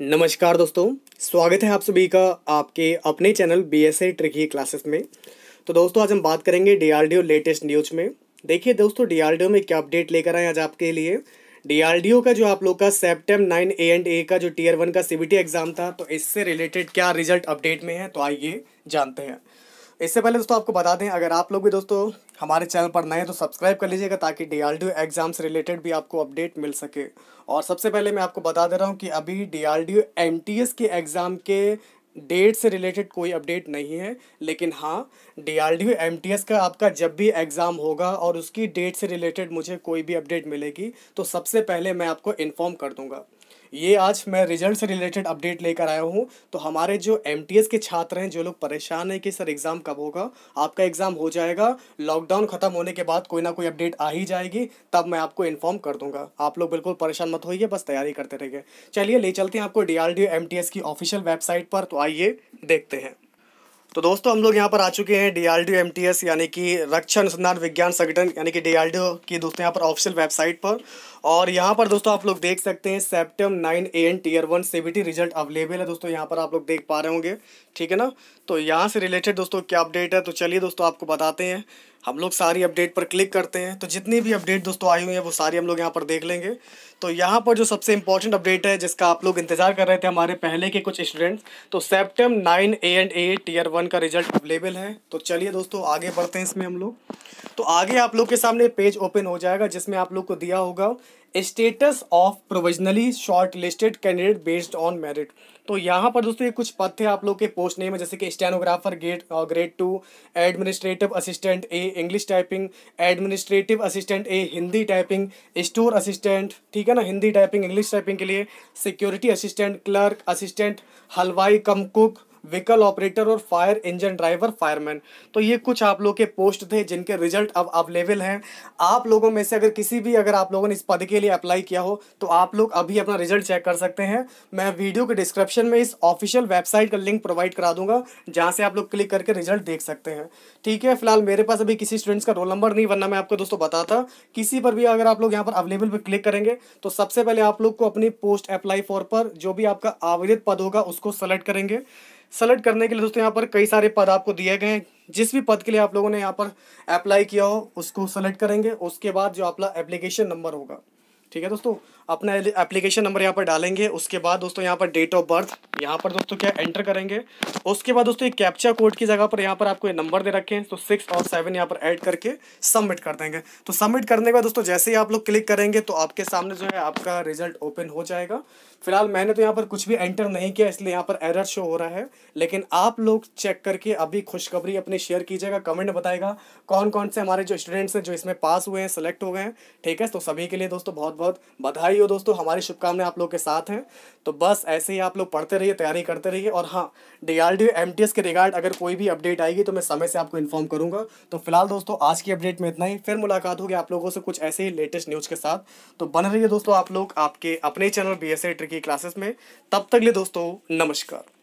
नमस्कार दोस्तों स्वागत है आप सभी का आपके अपने channel B S A tricky classes में तो दोस्तों आज हम बात करेंगे डी लेटेस्ट न्यूज में देखिए दोस्तों डी में क्या अपडेट लेकर आए आज आपके लिए डी का जो आप लोग का सेप्टेम नाइन ए एंड ए का जो टीयर वन का सीबीटी एग्ज़ाम था तो इससे रिलेटेड क्या रिजल्ट अपडेट में है तो आइए जानते हैं इससे पहले दोस्तों आपको बता दें अगर आप लोग भी दोस्तों हमारे चैनल पर नए हैं तो सब्सक्राइब कर लीजिएगा ताकि डी आर डी एग्ज़ाम से रिलेटेड भी आपको अपडेट मिल सके और सबसे पहले मैं आपको बता दे रहा हूँ कि अभी D R D M T S के एग्ज़ाम के डेट से रिलेटेड कोई अपडेट नहीं है लेकिन हाँ D R D M T S का आपका जब भी एग्ज़ाम होगा और उसकी डेट से रिलेटेड मुझे कोई भी अपडेट मिलेगी तो सबसे पहले मैं आपको इन्फॉर्म कर दूँगा ये आज मैं रिजल्ट से रिलेटेड अपडेट लेकर आया हूँ तो हमारे जो एम के छात्र हैं जो लोग परेशान हैं कि सर एग्ज़ाम कब होगा आपका एग्ज़ाम हो जाएगा लॉकडाउन ख़त्म होने के बाद कोई ना कोई अपडेट आ ही जाएगी तब मैं आपको इन्फॉर्म कर दूंगा आप लोग बिल्कुल परेशान मत होइए बस तैयारी करते रहिए चलिए ले चलते हैं आपको डी आर की ऑफिशियल वेबसाइट पर तो आइए देखते हैं तो दोस्तों हम लोग यहाँ पर आ चुके हैं डी आर यानी कि रक्षा अनुसंधान विज्ञान संगठन यानी कि डी की दोस्तों यहाँ पर ऑफिशियल वेबसाइट पर और यहाँ पर दोस्तों आप लोग देख सकते हैं CEPTAM nine A and tier one CBT result available है दोस्तों यहाँ पर आप लोग देख पा रहे होंगे ठीक है ना तो यहाँ से रिलेटेड दोस्तों क्या अपडेट है तो चलिए दोस्तों आपको बताते हैं हम लोग सारी अपडेट पर क्लिक करते हैं तो जितनी भी अपडेट दोस्तों आई हुई है वो सारी हम लोग यहाँ पर देख लेंगे तो यहाँ पर जो सबसे इंपॉर्टेंट अपडेट है जिसका आप लोग इंतजार कर रहे थे हमारे पहले के कुछ स्टूडेंट्स तो CEPTAM nine A and A tier one का रिजल्ट अवेलेबल है तो चलिए दोस्तों आगे बढ़ते हैं इसमें हम लोग तो आगे आप लोग के सामने पेज ओपन हो जाएगा जिसमें आप लोग को दिया होगा status of provisionally shortlisted candidate based on merit तो यहाँ पर दोस्तों ये कुछ पद थे आप लोग के पोस्ट नेम है जैसे कि stenographer great grade two administrative assistant A English typing administrative assistant A Hindi typing store assistant ठीक है ना हिंदी टाइपिंग इंग्लिश टाइपिंग के लिए security assistant clerk assistant halwai cum cook vehicle operator और फायर इंजन ड्राइवर फायरमैन तो ये कुछ आप लोग के पोस्ट थे जिनके रिजल्ट अब अवेलेबल हैं आप लोगों में से अगर किसी भी अगर आप लोगों ने इस पद के लिए अप्लाई किया हो तो आप लोग अभी अपना रिजल्ट चेक कर सकते हैं मैं वीडियो के डिस्क्रिप्शन में इस ऑफिशियल वेबसाइट का लिंक प्रोवाइड करा दूंगा जहाँ से आप लोग क्लिक करके रिजल्ट देख सकते हैं ठीक है फिलहाल मेरे पास अभी किसी स्टूडेंट्स का रोल नंबर नहीं वरना मैं आपको दोस्तों बताता किसी पर भी अगर आप लोग यहाँ पर अवेलेबल पर क्लिक करेंगे तो सबसे पहले आप लोग को अपनी पोस्ट अप्लाई फॉर पर जो भी आपका आवेदित पद होगा उसको सेलेक्ट करेंगे सेलेक्ट करने के लिए दोस्तों यहाँ पर कई सारे पद आपको दिए गए हैं जिस भी पद के लिए आप लोगों ने यहाँ पर अप्लाई किया हो उसको सेलेक्ट करेंगे उसके बाद जो आपका एप्लीकेशन नंबर होगा ठीक है दोस्तों अपना एप्लीकेशन नंबर यहाँ पर डालेंगे उसके बाद दोस्तों यहाँ पर डेट ऑफ बर्थ यहाँ पर दोस्तों क्या एंटर करेंगे उसके बाद दोस्तों ये कैप्चा कोड की जगह पर यहाँ पर आपको ये नंबर दे रखे हैं तो सिक्स और सेवन यहाँ पर ऐड करके सबमिट कर देंगे तो सबमिट करने के बाद दोस्तों जैसे ही आप लोग क्लिक करेंगे तो आपके सामने जो है आपका रिजल्ट ओपन हो जाएगा फिलहाल मैंने तो यहाँ पर कुछ भी एंटर नहीं किया इसलिए यहाँ पर एरर शो हो रहा है लेकिन आप लोग चेक करके अभी खुशखबरी अपनी शेयर कीजिएगा कमेंट बताएगा कौन कौन से हमारे जो स्टूडेंट्स हैं जो इसमें पास हुए हैं सेलेक्ट हो गए हैं ठीक है तो सभी के लिए दोस्तों बहुत बहुत बधाई हो दोस्तों हमारी शुभकामनाएं आप लोग के साथ हैं तो बस ऐसे ही आप लोग पढ़ते रहिए तैयारी करते रहिए और हाँ डी आर के रिगार्ड अगर कोई भी अपडेट आएगी तो मैं समय से आपको इन्फॉर्म करूँगा तो फिलहाल दोस्तों आज की अपडेट में इतना ही फिर मुलाकात होगी आप लोगों से कुछ ऐसे ही लेटेस्ट न्यूज़ के साथ तो बन रही है दोस्तों आप लोग आपके अपने channel B S tricky classes में तब तक लिए दोस्तों नमस्कार